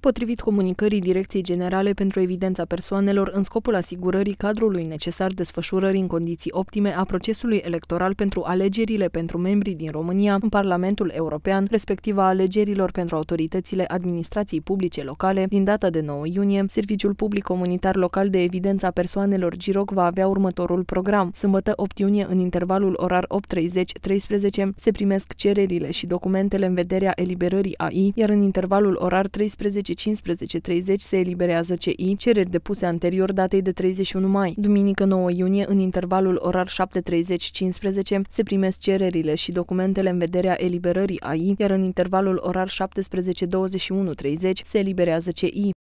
Potrivit comunicării Direcției Generale pentru Evidența Persoanelor, în scopul asigurării cadrului necesar desfășurării în condiții optime a procesului electoral pentru alegerile pentru membrii din România în Parlamentul European, respectiv a alegerilor pentru autoritățile administrației publice locale, din data de 9 iunie, Serviciul Public Comunitar Local de Evidența Persoanelor GIROC va avea următorul program. Sâmbătă 8 iunie, în intervalul orar 8.30-13, se primesc cererile și documentele în vederea eliberării AI, iar în intervalul orar 13 15.30 se eliberează CI, cereri depuse anterior datei de 31 mai. Duminică 9 iunie, în intervalul orar 7.30-15, se primesc cererile și documentele în vederea eliberării AI, iar în intervalul orar 17.21-30 se eliberează CI.